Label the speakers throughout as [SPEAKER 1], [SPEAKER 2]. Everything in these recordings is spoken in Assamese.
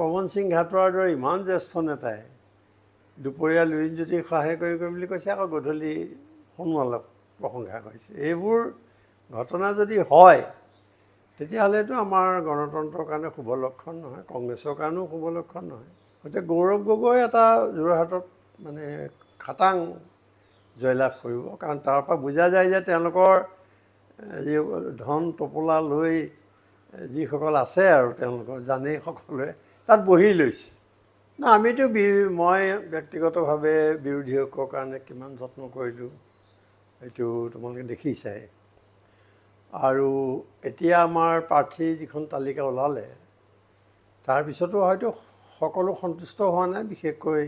[SPEAKER 1] পৱন সিং ঘাটোৱাৰ দৰে ইমান জ্যেষ্ঠ নেতাই দুপৰীয়া লুইন জ্যোতি সহায় কৰি কৰি বুলি কৈছে আকৌ গধূলি সোণোৱালক প্ৰশংসা কৰিছে এইবোৰ ঘটনা যদি হয় তেতিয়াহ'লেতো আমাৰ গণতন্ত্ৰৰ কাৰণে শুভ লক্ষণ নহয় কংগ্ৰেছৰ কাৰণেও শুভ লক্ষণ নহয় গতিকে গৌৰৱ গগৈ এটা যোৰহাটত মানে খাটাং জয়লাভ কৰিব কাৰণ তাৰপৰা বুজা যায় যে তেওঁলোকৰ যি ধন টোপোলা লৈ যিসকল আছে আৰু তেওঁলোকৰ জানেই সকলোৱে তাত বহি লৈছে ন আমিতো বি মই ব্যক্তিগতভাৱে বিৰোধীসকলৰ কাৰণে কিমান যত্ন কৰিলোঁ সেইটো তোমালোকে দেখিছাই আৰু এতিয়া আমাৰ প্ৰাৰ্থীৰ যিখন তালিকা ওলালে তাৰপিছতো হয়তো সকলো সন্তুষ্ট হোৱা নাই বিশেষকৈ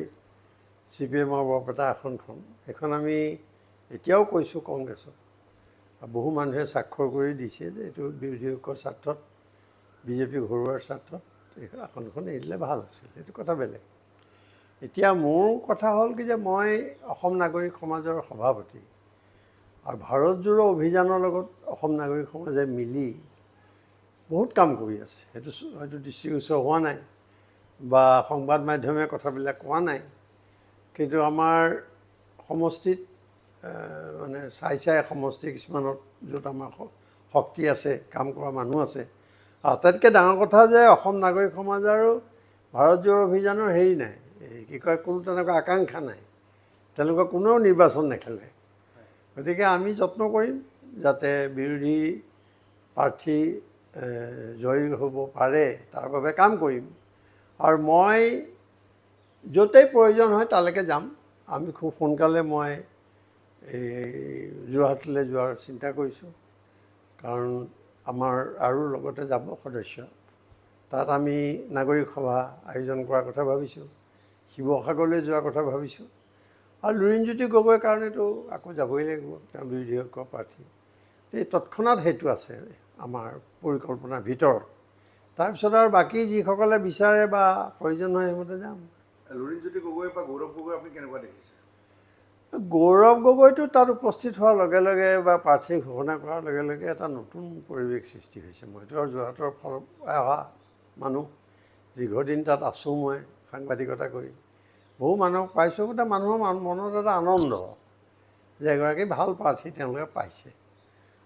[SPEAKER 1] চি পি এমৰ বৰপেটা আসনখন সেইখন আমি এতিয়াও কৈছোঁ কংগ্ৰেছত বহু মানুহে স্বাক্ষৰ কৰি দিছে যে এইটো বিৰোধীসকলৰ স্বাৰ্থত বিজেপি ঘৰুৱাৰ স্বাৰ্থত এইখন আসনখন দিলে ভাল আছিল সেইটো কথা বেলেগ এতিয়া মোৰ কথা হ'ল কি যে মই অসম নাগৰিক সমাজৰ সভাপতি আৰু ভাৰতজোৰা অভিযানৰ লগত অসম নাগৰিক সমাজে মিলি বহুত কাম কৰি আছে সেইটো হয়তো ডিষ্ট্ৰিউচৰ হোৱা নাই বা সংবাদ মাধ্যমে কথাবিলাক কোৱা নাই কিন্তু আমাৰ সমষ্টিত মানে চাই চাই সমষ্টি কিছুমানত য'ত আমাৰ শক্তি আছে কাম কৰা মানুহ আছে আটাইতকৈ ডাঙৰ কথা যে অসম নাগৰিক সমাজ আৰু ভাৰত ভাৰতীয় অভিযানৰ হেৰি নাই এই কি কয় কোনো তেনেকুৱা আকাংক্ষা নাই তেওঁলোকৰ কোনেও নিৰ্বাচন নেখেলে গতিকে আমি যত্ন কৰিম যাতে বিৰোধী প্ৰাৰ্থী জয়ী হ'ব পাৰে তাৰ বাবে কাম কৰিম আৰু মই য'তেই প্ৰয়োজন হয় তালৈকে যাম আমি খুব সোনকালে মই এই যোৰহাটলৈ যোৱাৰ চিন্তা কৰিছোঁ কাৰণ আমাৰ আৰু লগতে যাব সদস্য তাত আমি নাগৰিক সভা আয়োজন কৰাৰ কথা ভাবিছোঁ শিৱসাগৰলৈ যোৱাৰ কথা ভাবিছোঁ আৰু লুৰিণজ্যোতি গগৈৰ কাৰণেতো আকৌ যাবই লাগিব তেওঁ বিধেয়কৰ প্ৰাৰ্থী এই তৎক্ষণাত সেইটো আছে আমাৰ পৰিকল্পনাৰ ভিতৰত তাৰপিছত আৰু বাকী যিসকলে বিচাৰে বা প্ৰয়োজন হয় সেইমতে যাম লুৰিণজ্যোতি গগৈ বা গৌৰৱ গগৈ আপুনি কেনেকুৱা দেখিছে গৌৰৱ গগৈটো তাত উপস্থিত হোৱাৰ লগে লগে বা প্ৰাৰ্থী ঘোষণা কৰাৰ লগে লগে এটা নতুন পৰিৱেশ সৃষ্টি হৈছে মইতো আৰু যোৰহাটৰ ফালৰ পৰাই অহা মানুহ দীৰ্ঘদিন তাত আছোঁ মই সাংবাদিকতা কৰি বহু মানুহক পাইছোঁ গোটেই মানুহৰ মনত এটা আনন্দ যে এগৰাকী ভাল প্ৰাৰ্থী তেওঁলোকে পাইছে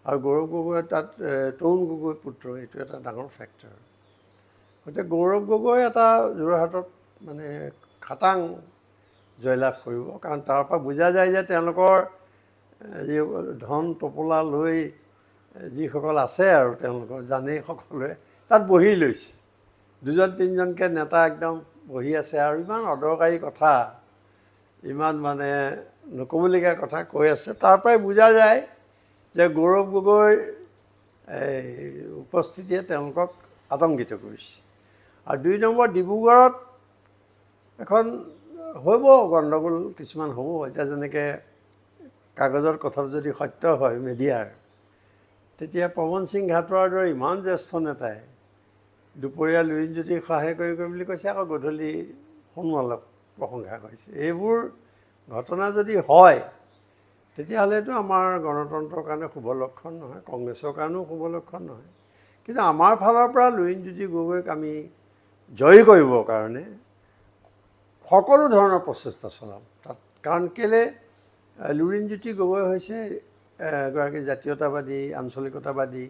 [SPEAKER 1] আৰু গৌৰৱ গগৈ তাত তৰুণ গগৈ পুত্ৰ এইটো এটা ডাঙৰ ফেক্টৰ গতিকে গৌৰৱ গগৈ এটা যোৰহাটত মানে খাটাং জয়লাভ কৰিব কাৰণ তাৰ পৰা বুজা যায় যে তেওঁলোকৰ যি ধন টোপোলা লৈ যিসকল আছে আৰু তেওঁলোকৰ জানেই সকলোৱে তাত বহি লৈছে দুজন তিনিজনকৈ নেতা একদম বহি আছে আৰু ইমান অদৰকাৰী কথা ইমান মানে নক'বলগীয়া কথা কৈ আছে তাৰপৰাই বুজা যায় যে গৌৰৱ গগৈৰ উপস্থিতিয়ে তেওঁলোকক আতংকিত কৰিছে আৰু দুই নম্বৰ ডিব্ৰুগড়ত এখন হ'ব গণ্ডগোল কিছুমান হ'ব এতিয়া যেনেকৈ কাগজৰ কথাটো যদি সত্য হয় মেডিয়াৰ তেতিয়া পৱন সিং ঘাটোৱাৰ দৰে ইমান জ্যেষ্ঠ নেতাই দুপৰীয়া লুইন জ্যোতি সহায় কৰি কৰি বুলি কৈছে আকৌ গধূলি সোণোৱালক প্ৰশংসা কৰিছে এইবোৰ ঘটনা যদি হয় তেতিয়াহ'লেতো আমাৰ গণতন্ত্ৰৰ কাৰণে শুভ লক্ষণ নহয় কংগ্ৰেছৰ কাৰণেও শুভ লক্ষণ নহয় কিন্তু আমাৰ ফালৰ পৰা লুইন জ্যোতি গগৈক আমি জয়ী কৰিবৰ কাৰণে সকলো ধৰণৰ প্ৰচেষ্টা চলাম তাত কাৰণ কেলৈ লুৰিণজ্যোতি গগৈ হৈছে এগৰাকী জাতীয়তাবাদী আঞ্চলিকতাবাদী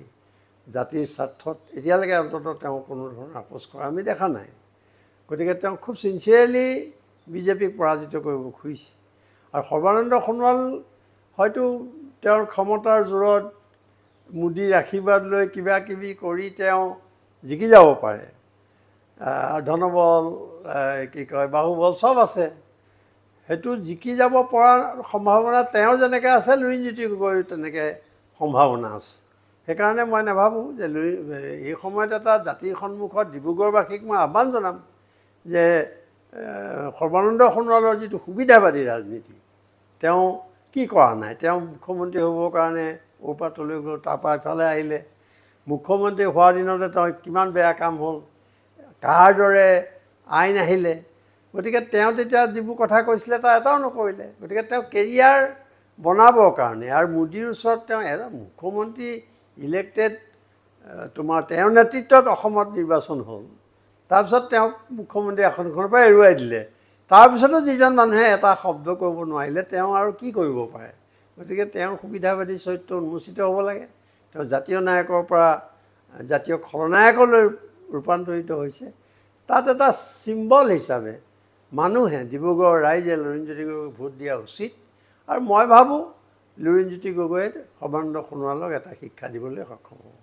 [SPEAKER 1] জাতিৰ স্বাৰ্থত এতিয়ালৈকে অন্ততঃ তেওঁ কোনো ধৰণৰ আপোচ কৰা আমি দেখা নাই গতিকে তেওঁ খুব চিনচিয়াৰলি বিজেপিক পৰাজিত কৰিব খুজিছে আৰু সৰ্বানন্দ সোণোৱাল হয়তো তেওঁৰ ক্ষমতাৰ জোৰত মোদীৰ আশীৰ্বাদ লৈ কিবাকিবি কৰি তেওঁ জিকি যাব পাৰে ধনবল কি কয় বাহুবল চব আছে সেইটো জিকি যাব পৰা সম্ভাৱনা তেওঁ যেনেকৈ আছে লুৰিণজ্যোতি জ্যোতি তেনেকৈ সম্ভাৱনা আছে সেইকাৰণে মই নাভাবোঁ যে লুৰি এই সময়ত এটা জাতিৰ সন্মুখত ডিব্ৰুগড়বাসীক মই আহ্বান জনাম যে সৰ্বানন্দ সোণোৱালৰ যিটো সুবিধাবাদী ৰাজনীতি তেওঁ কি কৰা নাই তেওঁ মুখ্যমন্ত্ৰী হ'বৰ কাৰণে ওপৰ তলৈ গ'ল তাৰপৰা এফালে আহিলে মুখ্যমন্ত্ৰী হোৱাৰ দিনতে তেওঁ কিমান বেয়া কাম হ'ল কাৰ দৰে আইন আহিলে গতিকে তেওঁ তেতিয়া যিবোৰ কথা কৈছিলে তাৰ এটাও নকৰিলে গতিকে তেওঁ কেৰিয়াৰ বনাবৰ কাৰণে আৰু মোদীৰ ওচৰত তেওঁ এজন মুখ্যমন্ত্ৰী ইলেক্টেড তোমাৰ তেওঁৰ নেতৃত্বত অসমত নিৰ্বাচন হ'ল তাৰপিছত তেওঁক মুখ্যমন্ত্ৰী আসনখনৰ পৰা এৰুৱাই দিলে তাৰপিছতো যিজন মানুহে এটা শব্দ কৰিব নোৱাৰিলে তেওঁ আৰু কি কৰিব পাৰে গতিকে তেওঁৰ সুবিধাবাদী চৰিত্ৰ উন্মোচিত হ'ব লাগে তেওঁ জাতীয় নায়কৰ পৰা জাতীয় খলনায়কলৈ ৰূপান্তৰিত হৈছে তাত এটা চিম্বল হিচাপে মানুহে ডিব্ৰুগড় ৰাইজে লুৰিণজ্যোতি গগৈক ভোট দিয়া উচিত আৰু মই ভাবোঁ লুৰিণজ্যোতি গগৈয়ে সৰ্বানন্দ সোণোৱালক এটা শিক্ষা দিবলৈ সক্ষম হ'ব